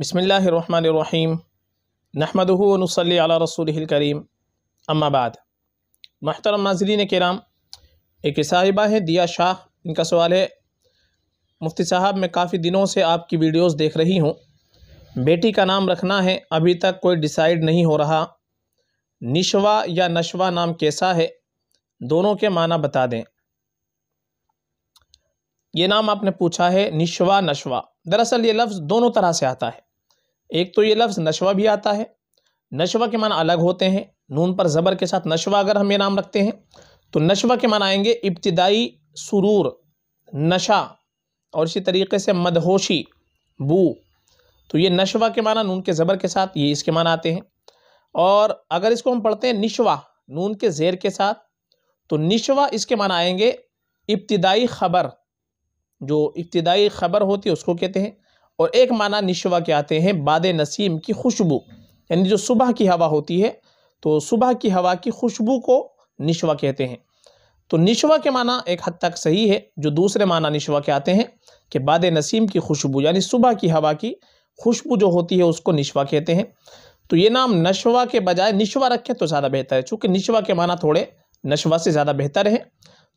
बसमीम नहमदनसली रसूल करीम अम्माबाद महतरम नाजरीन कराम एक साहिबा है दिया शाह इनका सवाल है मुफ्ती साहब मैं काफ़ी दिनों से आपकी वीडियोस देख रही हूँ बेटी का नाम रखना है अभी तक कोई डिसाइड नहीं हो रहा निशवा या नशवा नाम कैसा है दोनों के माना बता दें ये नाम आपने पूछा है निशवा नशवा दरअसल ये लफ्ज़ दोनों तरह से आता है एक तो ये लफ्ज़ नशवा भी आता है नशवा के माना अलग होते हैं नून पर ज़बर के साथ नशवा अगर हम ये नाम रखते हैं तो नशवा के माना आएंगे इब्तदाई सुरूर नशा और इसी तरीके से मदहोशी बू तो ये नशवा के माना नून के ज़बर के साथ ये इसके माना आते हैं और अगर इसको हम पढ़ते हैं निशवा नून के ज़ेर के साथ तो निशवा इसके माना आएंगे इब्तदाई ख़बर जो इब्तदाई ख़बर होती है उसको कहते हैं और एक माना निशवा के आते हैं बाद नसीम की खुशबू यानी जो सुबह की हवा होती है तो सुबह की हवा की खुशबू को निशवा कहते हैं तो निशवा के माना एक हद तक सही है जो दूसरे माना निशवा के आते हैं कि बाद नसीम की खुशबू यानी सुबह की हवा की खुशबू जो होती है उसको निशवा कहते हैं तो ये नाम नशवा के बजाय निशवा रखें तो ज़्यादा बेहतर है चूँकि निशवा के माना थोड़े नशवा से ज़्यादा बेहतर है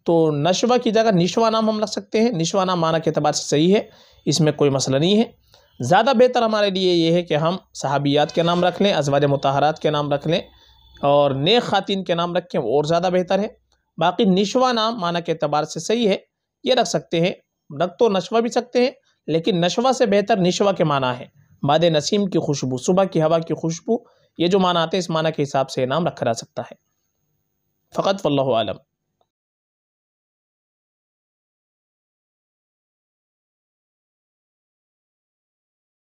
तो नशवा की जगह निशवा नाम हम लग सकते हैं निशवा नाम माना के अतबार से सही है इसमें कोई मसला नहीं है ज़्यादा बेहतर हमारे लिए ये है कि हम सहाबियात के नाम रख लें अजवाज मतहरात के नाम रख लें और नेक ख़ातिन के नाम रखें और ज़्यादा बेहतर है बाकी निशवा नाम माना के अतबार से सही है ये रख सकते हैं रख तो नशवा भी सकते हैं लेकिन नशवा से बेहतर निशवा के माना है बाद नसीम की खुशबू सुबह की हवा की खुशबू ये जो माना आते हैं इस माना के हिसाब से नाम रखा जा सकता है फ़कत वल्लम